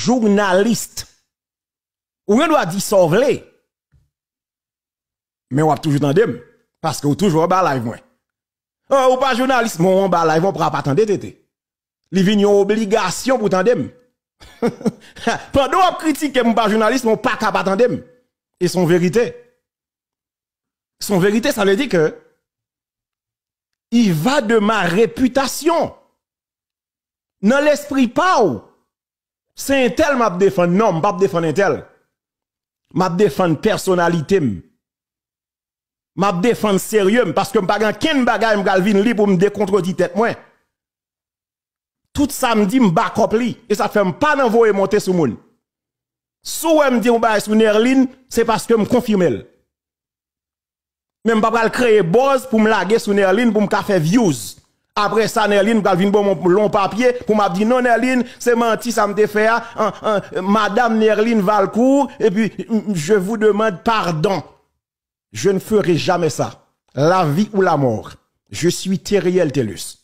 journaliste. Ou on doit dire Mais on a toujours tandem. Parce que vous toujours en live, moi. Oh, ou pas journaliste, mon en bas live, on pourra pas attendre tété. Li vini une obligation pour tandem. Pendant on critique mon pas journaliste, mon pas capable tandem. Et son vérité. Son vérité, ça veut dire que il va de ma réputation. Dans l'esprit pas c'est un tel m'a défendre. Non, m'a défendre un tel. M'a défendre personnalité. M'a défendre sérieux parce que je ne qu'un bagay m'gal vin li pour me la tête moi. Tout ça me dit li et ça fait pas n'envoyer monter monde. moun. Sou me dit sur une Nerline, c'est parce que me elle. Mais pas pas créer buzz pour me laguer sur Nerline pour me faire views. Après ça, Nerline, je vais bon long papier pour m'a dit non, Nerline, c'est menti, ça me fait. Hein. Hein, hein, madame Nerline Valcourt, et puis je vous demande pardon. Je ne ferai jamais ça. La vie ou la mort. Je suis Thériel Tellus.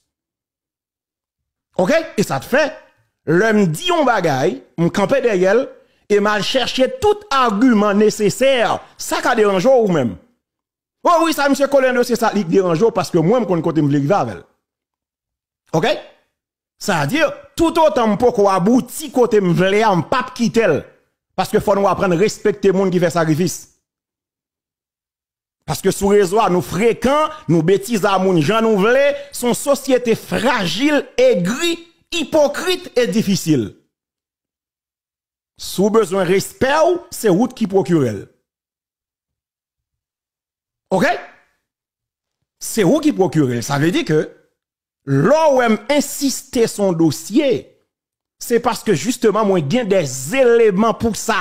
OK? Et ça te fait. L'homme dit on bagaille, on camper derrière, et m'a cherché tout argument nécessaire. Ça qu'a dérangé ou même. Oh oui, ça, monsieur Colin, c'est ça, qui dérange parce que moi, je connais côté avec OK Ça veut dire tout autant pour abouti côté me en qui quitter parce que faut nous apprendre à respecter monde qui fait sacrifice. Parce que sous réseau, nous fréquents, nous bêtises à moun, gens nous vle, son société fragile, aigrie, hypocrite et difficile. Sous besoin de respect, c'est route qui procure OK? C'est vous qui procure Ça veut dire que l'OM insister son dossier, c'est parce que justement, moi, j'ai des éléments pour ça.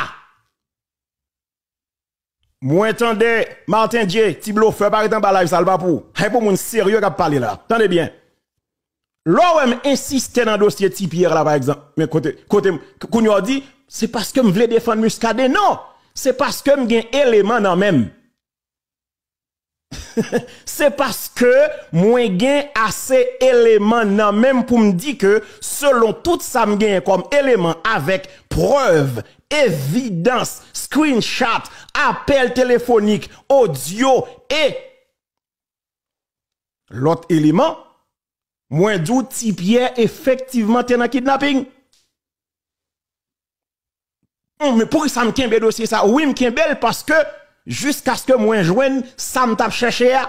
Moi, attendez, Martin Dieu, petit bluffeur, par exemple, live, ça va pour. C'est pour mon sérieux parler là. Attendez bien. L'OM insiste dans le dossier Tipier là, par exemple. Mais côté, côté, qu'on dit, c'est parce que je voulais défendre Muscadet. Non! C'est parce que j'ai des éléments dans même. Se paske mwen gen ase eleman nan Mem pou mdi ke Selon tout sa mgen kon eleman Avek preuve, evidans, screenshot Apelle telefonik, audio E Lot eleman Mwen djou tipye efektiveman tena kidnapping Mwen pou ki sa mken bel dosye sa Ou im ken bel paske Jusk aske mwen jwen, sam tap chèche a.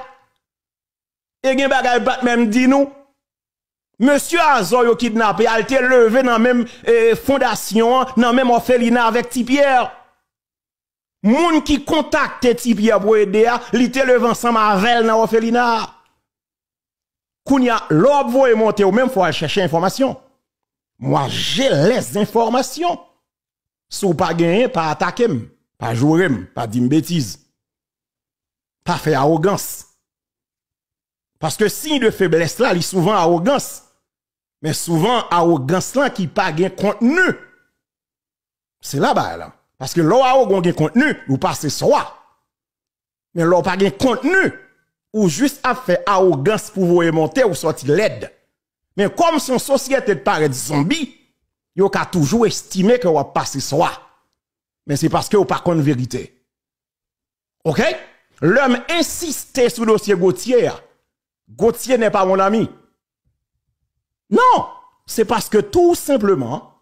E gen bagay bat menm di nou. Monsi a zo yo kidnapè, e al te leve nan menm e, fondasyon, nan menm ofelina avèk tipiè. Moun ki kontakte tipiè pou edè a, li te leve ansam avèl nan ofelina. Koun ya lop vou e monte ou menm fwa chèche informasyon. Mwen jè les informasyon. Sou pa genye, pa atakem. Pas jouer, pas dire bêtise. Pas faire arrogance. Parce que signe de faiblesse là, il souvent arrogance. Mais souvent arrogance là qui pas gain contenu. C'est là bas là. Parce que l'on a gain contenu, vous passez soi. Mais l'on pas gain contenu, ou juste à faire arrogance pour vous monter ou sortir l'aide. Mais comme son société paraît zombie, vous a toujours estimé que vous passer soi mais c'est parce que vous pas contre vérité. OK L'homme insistait sur le dossier Gauthier. Gauthier n'est pas mon ami. Non, c'est parce que tout simplement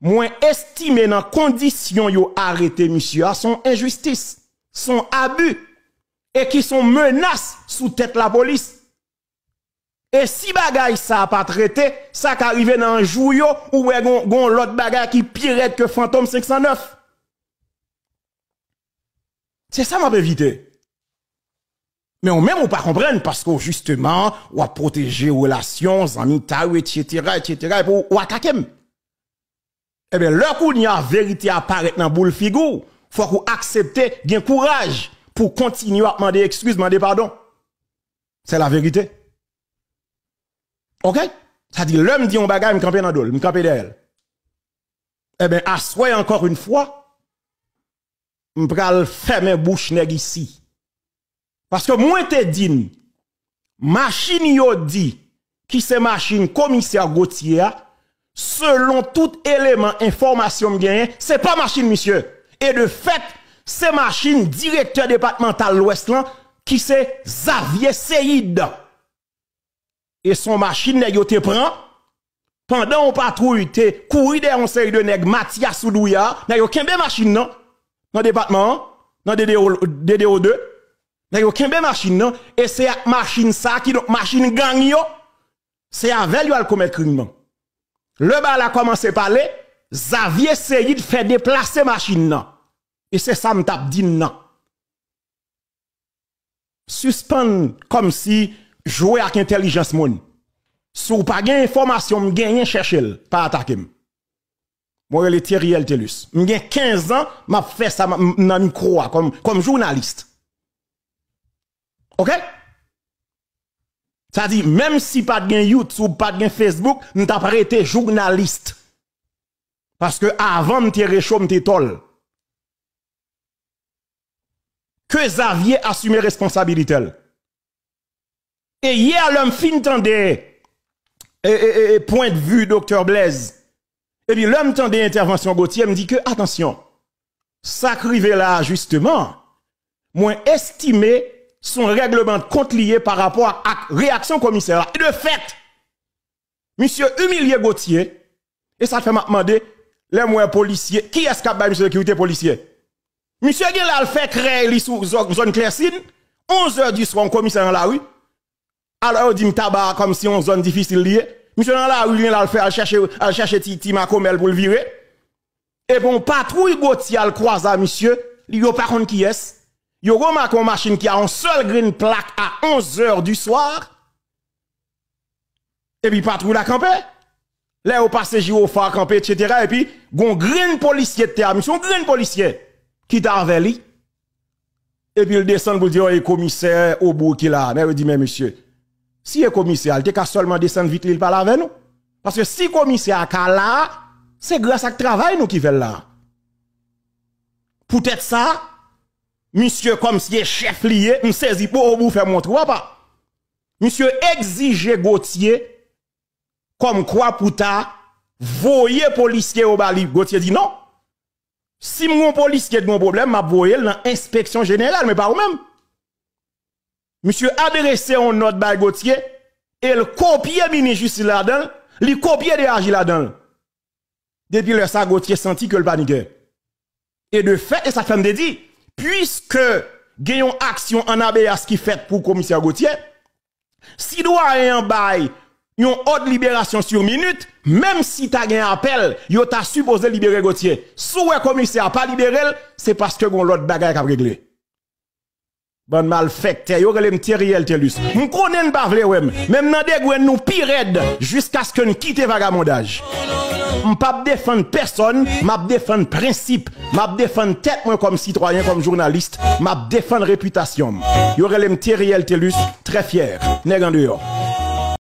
moi estimé dans condition yo arrêté monsieur à son injustice, son abus et qui sont menaces sous tête la police. Et si bagay ça pas traité, ça qu'arrive dans un jour ou gon, l'autre bagaille qui pire que fantôme 509. C'est ça m'a éviter. Mais on même on pas comprendre parce que justement, on a protégé relations, amis, etc., etc., et pour, on attaquer. Eh bien, le coup, il y a vérité apparaît dans boule figure. Faut qu'on accepte, gain courage pour continuer à demander excuses, demander pardon. C'est la vérité. OK? Ça dit, l'homme dit on bagaille, me campe dans le dos, me camper derrière. Eh bien, assoyez encore une fois, m pral fè mè bouch nèk isi. Paske mwen te din, machin yo di, ki se machin komisèr Gauthier, selon tout eleman informasyon m genyen, se pa machin misye. E de fèt, se machin direktèr departemental l'Ouest lan, ki se Xavier Seyid. E son machin nèk yo te pran, pandè ou patrou yote, kouri dè yon Seyid nèk, Matias ou Douya, nèk yo kenbe machin nan, dans le département, dans DDO2, y a bien machine, non? Et c'est machine ça qui donc machine gang c'est avec lui al commettre crime. Le bal a commencé à parler, Xavier de fait déplacer machine non. Et c'est ça tape dit non. Suspend comme si jouer avec intelligence moun. Si vous pas information, m'gagne chercher, pas attaquer. Moi, je Thierry J'ai 15 ans, m'a fait ça dans micro comme, comme journaliste. OK? Ça dit, même si pas de YouTube, pas de Facebook, je pas été journaliste. Parce que avant, je réchaud, je tol. Que Xavier assumé responsabilité. Et hier, l'homme fin de point de vue, docteur Blaise. Et eh puis, l'homme tendait intervention Gauthier me dit que, attention, ça arrivait là, justement, moins estimé son règlement de compte lié par rapport à réaction commissaire. Et de fait, monsieur humilié Gauthier, et ça fait m'a demandé, les moyens policiers, qui est-ce qui a monsieur sécurité policier? Monsieur a fait créer sous zone claircine, 11 h du soir, commissaire dans la rue. Alors, il dit tabac comme si on zone difficile liée. Monsieur dans la rue, il a fait à chercher à chercher Titi macomel pour le virer. Et bon patrouille Gauthier croise croisa monsieur, il a pas contre qui est. y a une machine qui a un seul green plaque à 11h du soir. Et puis patrouille la campé. Là au passé gyrophare campé etc. et puis gon green policier de terre, monsieur green policier qui t'a avec lui. Et puis il descend pour dire, il oh, commissaire, au bout qui là. Mais il dit, mais monsieur, si le commissaire, il qu'à seulement descendre vite, il parle avec nous. Parce que si le commissaire là, c'est grâce à travail nous qui fait là. Peut-être ça, monsieur, comme si est chef lié, me saisit pour vous faire mon pas. Monsieur exige Gauthier, comme quoi pour ta, voyez policier au bali. Gauthier dit non. Si mon policier a mon problème, m'a voyé dans l'inspection générale, mais pas vous même monsieur adressé un note by Gauthier, et le copier ministre juste là-dedans, il copie de là-dedans. Depuis le ça, Gauthier senti que le panique. Et de fait, et ça fait un dit, puisque gagnons action en ABS qui fait pour commissaire Gauthier, si doit en bail une autre libération sur minute, même si tu as un appel, tu t'a supposé libérer Gauthier. Si le commissaire pas libéré, c'est parce que l'autre bagaille a réglé. Bon malfecteur, yo relem Thériel Telus. Nous connaissons pas vle wem, même nan degwen nous pire jusqu'à ce que nous quitte vagabondage. M'pap défendre personne, m'a défendre principe, m'a défendre tête moi comme citoyen, comme journaliste, m'a défendre réputation. Yo relem Thériel Telus, très fier. Nèg en dehors.